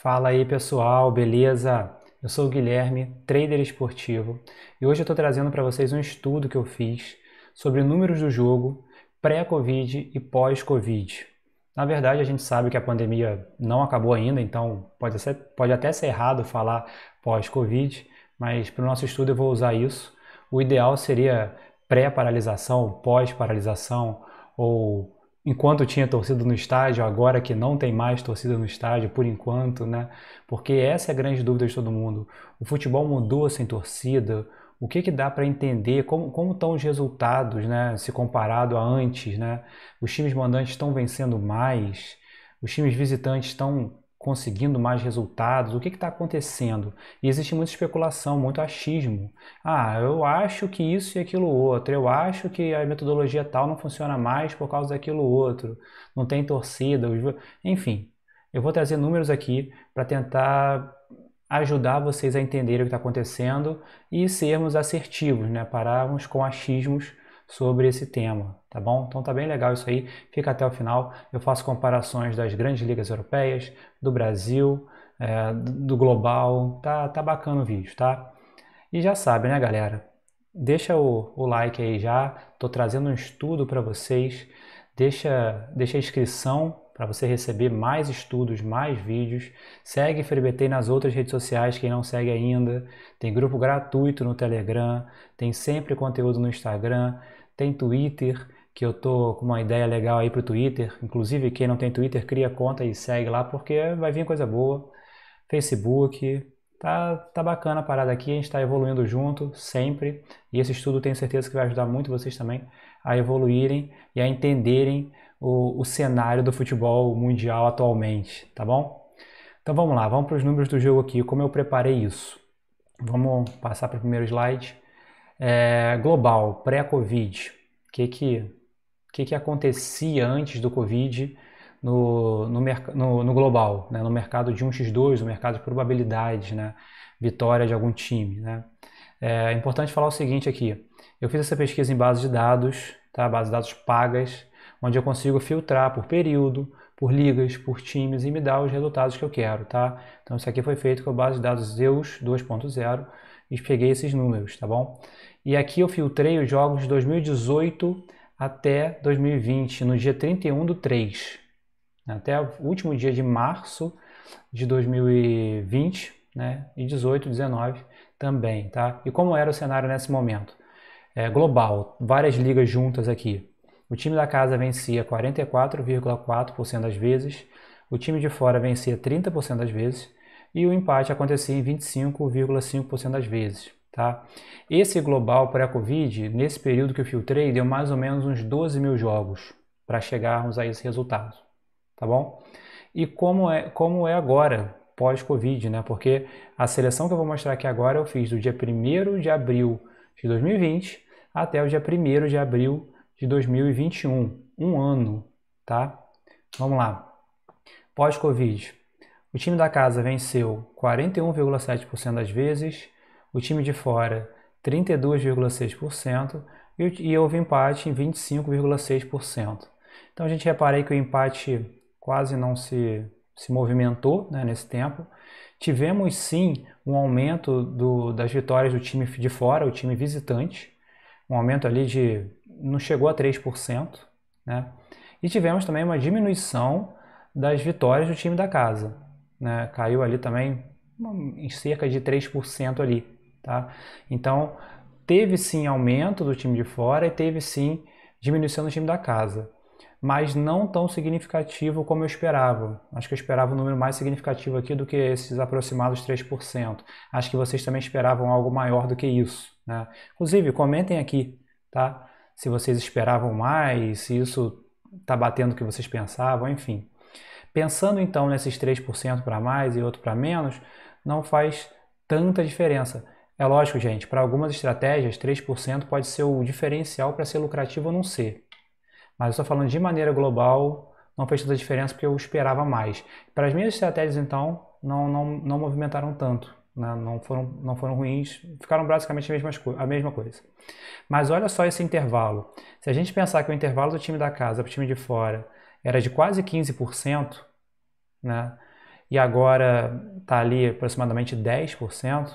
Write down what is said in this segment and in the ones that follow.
Fala aí pessoal, beleza? Eu sou o Guilherme, trader esportivo, e hoje eu estou trazendo para vocês um estudo que eu fiz sobre números do jogo pré-Covid e pós-Covid. Na verdade, a gente sabe que a pandemia não acabou ainda, então pode, ser, pode até ser errado falar pós-Covid, mas para o nosso estudo eu vou usar isso. O ideal seria pré-paralisação, pós-paralisação ou enquanto tinha torcida no estádio, agora que não tem mais torcida no estádio, por enquanto, né? Porque essa é a grande dúvida de todo mundo. O futebol mudou sem torcida? O que, que dá para entender? Como, como estão os resultados, né? Se comparado a antes, né? Os times mandantes estão vencendo mais? Os times visitantes estão conseguindo mais resultados? O que está acontecendo? E existe muita especulação, muito achismo. Ah, eu acho que isso e aquilo outro, eu acho que a metodologia tal não funciona mais por causa daquilo outro, não tem torcida, enfim. Eu vou trazer números aqui para tentar ajudar vocês a entenderem o que está acontecendo e sermos assertivos, né? pararmos com achismos sobre esse tema, tá bom? Então tá bem legal isso aí, fica até o final. Eu faço comparações das grandes ligas europeias, do Brasil, é, do global, tá, tá bacana o vídeo, tá? E já sabe, né, galera? Deixa o, o like aí já, tô trazendo um estudo para vocês, deixa, deixa a inscrição para você receber mais estudos, mais vídeos. Segue FreeBT nas outras redes sociais, quem não segue ainda. Tem grupo gratuito no Telegram, tem sempre conteúdo no Instagram, tem Twitter, que eu tô com uma ideia legal aí para o Twitter. Inclusive, quem não tem Twitter, cria conta e segue lá, porque vai vir coisa boa. Facebook, Tá, tá bacana a parada aqui, a gente está evoluindo junto, sempre. E esse estudo tenho certeza que vai ajudar muito vocês também a evoluírem e a entenderem o, o cenário do futebol mundial atualmente, tá bom? Então vamos lá, vamos para os números do jogo aqui, como eu preparei isso. Vamos passar para o primeiro slide. É, global, pré-Covid, o que que, que que acontecia antes do Covid no, no, no, no global, né? no mercado de 1x2, no mercado de probabilidades, né? vitória de algum time. Né? É importante falar o seguinte aqui, eu fiz essa pesquisa em base de dados, tá? base de dados pagas, onde eu consigo filtrar por período, por ligas, por times e me dar os resultados que eu quero, tá? Então isso aqui foi feito com a base de dados Zeus 2.0 e peguei esses números, tá bom? E aqui eu filtrei os jogos de 2018 até 2020, no dia 31 do 3, né? até o último dia de março de 2020, né? E 18, 19 também, tá? E como era o cenário nesse momento? É, global, várias ligas juntas aqui. O time da casa vencia 44,4% das vezes, o time de fora vencia 30% das vezes e o empate acontecia em 25,5% das vezes. Tá? Esse global pré-Covid, nesse período que eu filtrei, deu mais ou menos uns 12 mil jogos para chegarmos a esse resultado. Tá bom? E como é, como é agora, pós-Covid, né? Porque a seleção que eu vou mostrar aqui agora eu fiz do dia 1 de abril de 2020 até o dia 1 de abril de 2021, um ano, tá? Vamos lá. Pós-Covid, o time da casa venceu 41,7% das vezes, o time de fora 32,6% e houve empate em 25,6%. Então a gente reparei que o empate quase não se, se movimentou né, nesse tempo. Tivemos sim um aumento do, das vitórias do time de fora, o time visitante, um aumento ali de não chegou a 3%, né? E tivemos também uma diminuição das vitórias do time da casa, né? Caiu ali também em cerca de 3% ali, tá? Então, teve sim aumento do time de fora e teve sim diminuição do time da casa, mas não tão significativo como eu esperava. Acho que eu esperava um número mais significativo aqui do que esses aproximados 3%. Acho que vocês também esperavam algo maior do que isso. Né? Inclusive, comentem aqui, tá? Se vocês esperavam mais, se isso está batendo o que vocês pensavam, enfim. Pensando então nesses 3% para mais e outro para menos, não faz tanta diferença. É lógico, gente, para algumas estratégias, 3% pode ser o diferencial para ser lucrativo ou não ser. Mas eu estou falando de maneira global, não fez tanta diferença porque eu esperava mais. Para as minhas estratégias, então, não, não, não movimentaram tanto. Né? não, foram, não foram ruins, ficaram basicamente a mesma, a mesma coisa. Mas olha só esse intervalo. Se a gente pensar que o intervalo do time da casa para o time de fora era de quase 15%, né? e agora está ali aproximadamente 10%,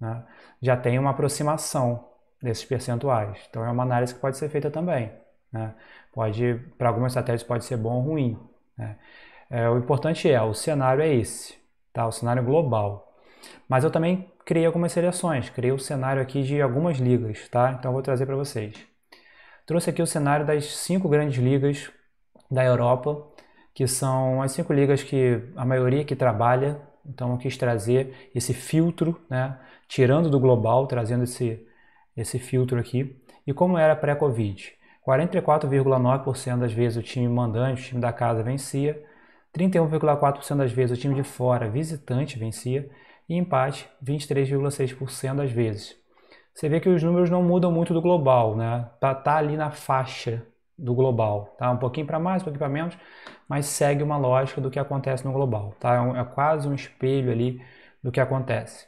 né? já tem uma aproximação desses percentuais. Então é uma análise que pode ser feita também. Né? Pode, para algumas estratégias pode ser bom ou ruim. Né? É, o importante é, o cenário é esse, tá? o cenário global. Mas eu também criei algumas seleções, criei o um cenário aqui de algumas ligas, tá? Então eu vou trazer para vocês. Trouxe aqui o cenário das cinco grandes ligas da Europa, que são as cinco ligas que a maioria que trabalha. Então eu quis trazer esse filtro, né? Tirando do global, trazendo esse, esse filtro aqui. E como era pré-Covid? 44,9% das vezes o time mandante, o time da casa vencia, 31,4% das vezes o time de fora, visitante, vencia e empate 23,6% das vezes. Você vê que os números não mudam muito do global, né? Tá, tá ali na faixa do global, tá? Um pouquinho para mais, um pouquinho para menos, mas segue uma lógica do que acontece no global, tá? É, um, é quase um espelho ali do que acontece.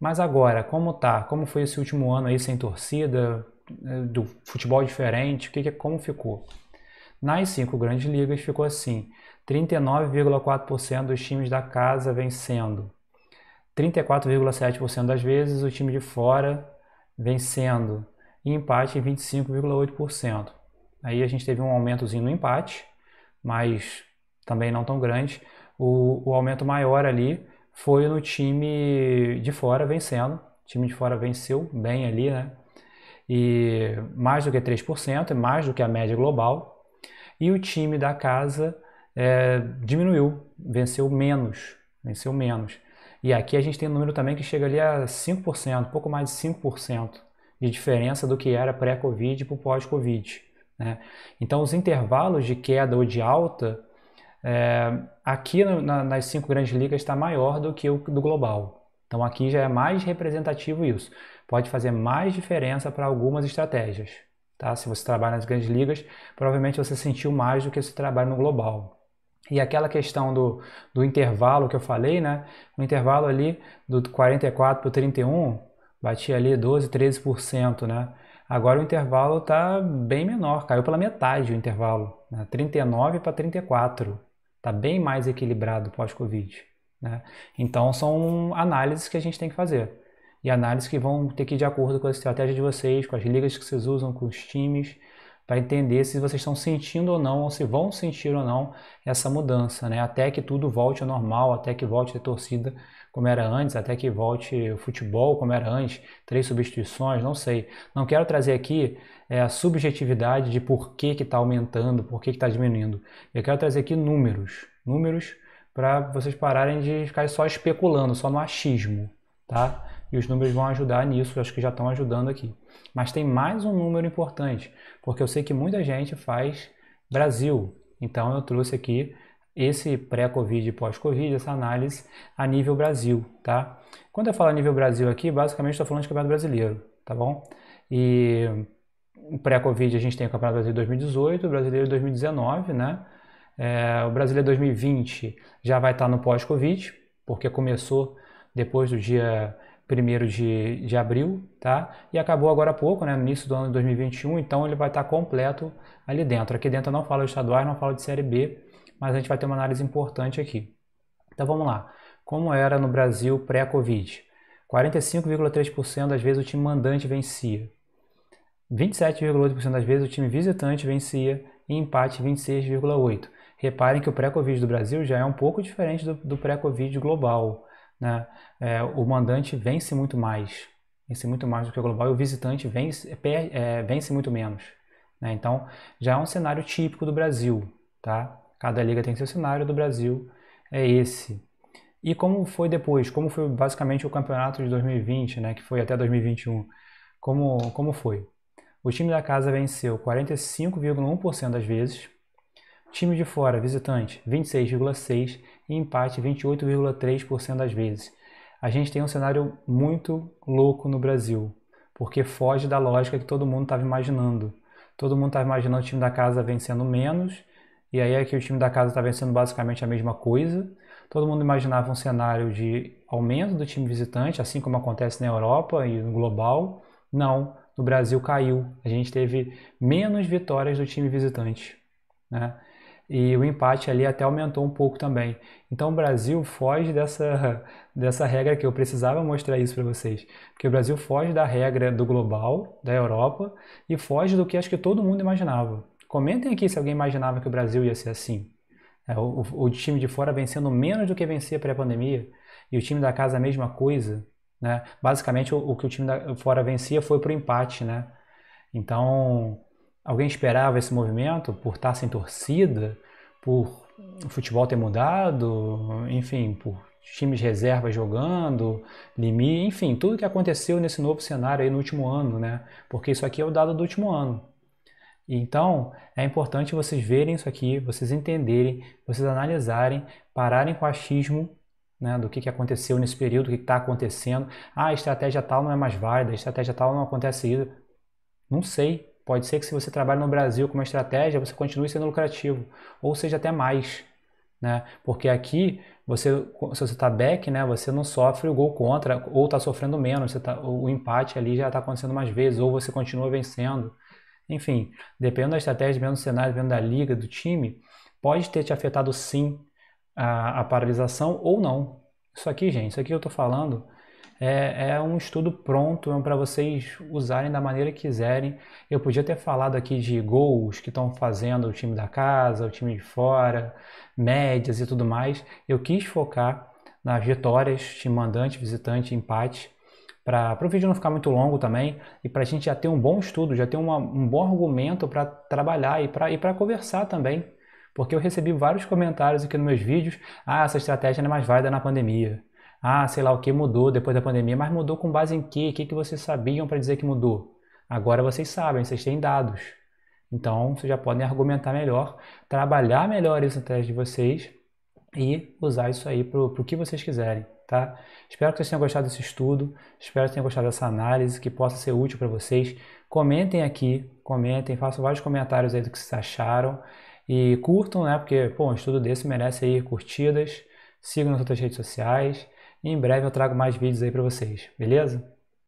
Mas agora, como tá? Como foi esse último ano aí sem torcida, é, do futebol diferente? O que, que como ficou? Nas cinco grandes ligas ficou assim: 39,4% dos times da casa vencendo, 34,7% das vezes o time de fora vencendo e empate em 25,8%. Aí a gente teve um aumentozinho no empate, mas também não tão grande. O, o aumento maior ali foi no time de fora vencendo. O time de fora venceu bem ali, né? E mais do que 3%, é mais do que a média global. E o time da casa é, diminuiu, venceu menos, venceu menos. E aqui a gente tem um número também que chega ali a 5%, pouco mais de 5% de diferença do que era pré-Covid para o pós-Covid. Né? Então, os intervalos de queda ou de alta, é, aqui no, na, nas cinco grandes ligas está maior do que o do global. Então, aqui já é mais representativo isso. Pode fazer mais diferença para algumas estratégias. Tá? Se você trabalha nas grandes ligas, provavelmente você sentiu mais do que se trabalha no global. E aquela questão do, do intervalo que eu falei, né? o intervalo ali do 44 para 31, batia ali 12, 13%, né? Agora o intervalo está bem menor, caiu pela metade o intervalo, né? 39 para 34. Está bem mais equilibrado pós-Covid. Né? Então são análises que a gente tem que fazer. E análises que vão ter que ir de acordo com a estratégia de vocês, com as ligas que vocês usam, com os times para entender se vocês estão sentindo ou não, ou se vão sentir ou não essa mudança, né? Até que tudo volte ao normal, até que volte a torcida como era antes, até que volte o futebol como era antes, três substituições, não sei. Não quero trazer aqui é, a subjetividade de por que está aumentando, por que está diminuindo. Eu quero trazer aqui números, números para vocês pararem de ficar só especulando, só no achismo, tá? e os números vão ajudar nisso, acho que já estão ajudando aqui. Mas tem mais um número importante, porque eu sei que muita gente faz Brasil. Então eu trouxe aqui esse pré-Covid e pós-Covid, essa análise a nível Brasil, tá? Quando eu falo a nível Brasil aqui, basicamente estou falando de campeonato brasileiro, tá bom? E pré-Covid a gente tem o Campeonato Brasileiro 2018, o Brasileiro 2019, né? É, o Brasileiro 2020 já vai estar no pós-Covid, porque começou depois do dia 1 de, de abril, tá? E acabou agora há pouco, né? No início do ano de 2021, então ele vai estar completo ali dentro. Aqui dentro eu não falo de estaduais, não falo de Série B, mas a gente vai ter uma análise importante aqui. Então vamos lá. Como era no Brasil pré-Covid? 45,3% das vezes o time mandante vencia. 27,8% das vezes o time visitante vencia e empate 26,8%. Reparem que o pré-Covid do Brasil já é um pouco diferente do, do pré-Covid global né, é, o mandante vence muito mais, vence muito mais do que o global, e o visitante vence, é, per, é, vence muito menos. Né? Então, já é um cenário típico do Brasil, tá? Cada liga tem seu cenário, do Brasil é esse. E como foi depois? Como foi basicamente o campeonato de 2020, né, que foi até 2021? Como, como foi? O time da casa venceu 45,1% das vezes, Time de fora, visitante, 26,6% e empate 28,3% das vezes. A gente tem um cenário muito louco no Brasil, porque foge da lógica que todo mundo estava imaginando. Todo mundo estava imaginando o time da casa vencendo menos, e aí é que o time da casa está vencendo basicamente a mesma coisa. Todo mundo imaginava um cenário de aumento do time visitante, assim como acontece na Europa e no global. Não, no Brasil caiu. A gente teve menos vitórias do time visitante. Né? e o empate ali até aumentou um pouco também. Então o Brasil foge dessa, dessa regra que eu precisava mostrar isso para vocês, porque o Brasil foge da regra do global, da Europa, e foge do que acho que todo mundo imaginava. Comentem aqui se alguém imaginava que o Brasil ia ser assim. É, o, o, time de fora vencendo menos do que vencia pré-pandemia, e o time da casa a mesma coisa. Né? Basicamente, o, o que o time da fora vencia foi para o empate. Né? Então, Alguém esperava esse movimento por estar sem torcida, por o futebol ter mudado, enfim, por times reservas jogando, limite, enfim, tudo que aconteceu nesse novo cenário aí no último ano, né? Porque isso aqui é o dado do último ano. Então, é importante vocês verem isso aqui, vocês entenderem, vocês analisarem, pararem com o achismo né, do que, que aconteceu nesse período, o que está acontecendo. Ah, a estratégia tal não é mais válida, a estratégia tal não acontece isso. Não sei. Pode ser que se você trabalha no Brasil com uma estratégia, você continue sendo lucrativo, ou seja, até mais. Né? Porque aqui, você, se você está back, né, você não sofre o gol contra, ou está sofrendo menos, você tá, o empate ali já está acontecendo mais vezes, ou você continua vencendo. Enfim, dependendo da estratégia, dependendo do cenário, dependendo da liga, do time, pode ter te afetado sim a, a paralisação ou não. Isso aqui, gente, isso aqui eu estou falando é, é um estudo pronto, é para vocês usarem da maneira que quiserem. Eu podia ter falado aqui de gols que estão fazendo o time da casa, o time de fora, médias e tudo mais. Eu quis focar nas vitórias, time mandante, visitante, empate, para o vídeo não ficar muito longo também e para a gente já ter um bom estudo, já ter uma, um bom argumento para trabalhar e para conversar também. Porque eu recebi vários comentários aqui nos meus vídeos: ah, essa estratégia não é mais válida na pandemia. Ah, sei lá o que mudou depois da pandemia, mas mudou com base em quê? O que, que vocês sabiam para dizer que mudou? Agora vocês sabem, vocês têm dados. Então, vocês já podem argumentar melhor, trabalhar melhor isso atrás de vocês e usar isso aí para o que vocês quiserem, tá? Espero que vocês tenham gostado desse estudo, espero que tenham gostado dessa análise, que possa ser útil para vocês. Comentem aqui, comentem, façam vários comentários aí do que vocês acharam e curtam, né? Porque, pô, um estudo desse merece aí curtidas, sigam nas outras redes sociais e em breve eu trago mais vídeos aí para vocês, beleza?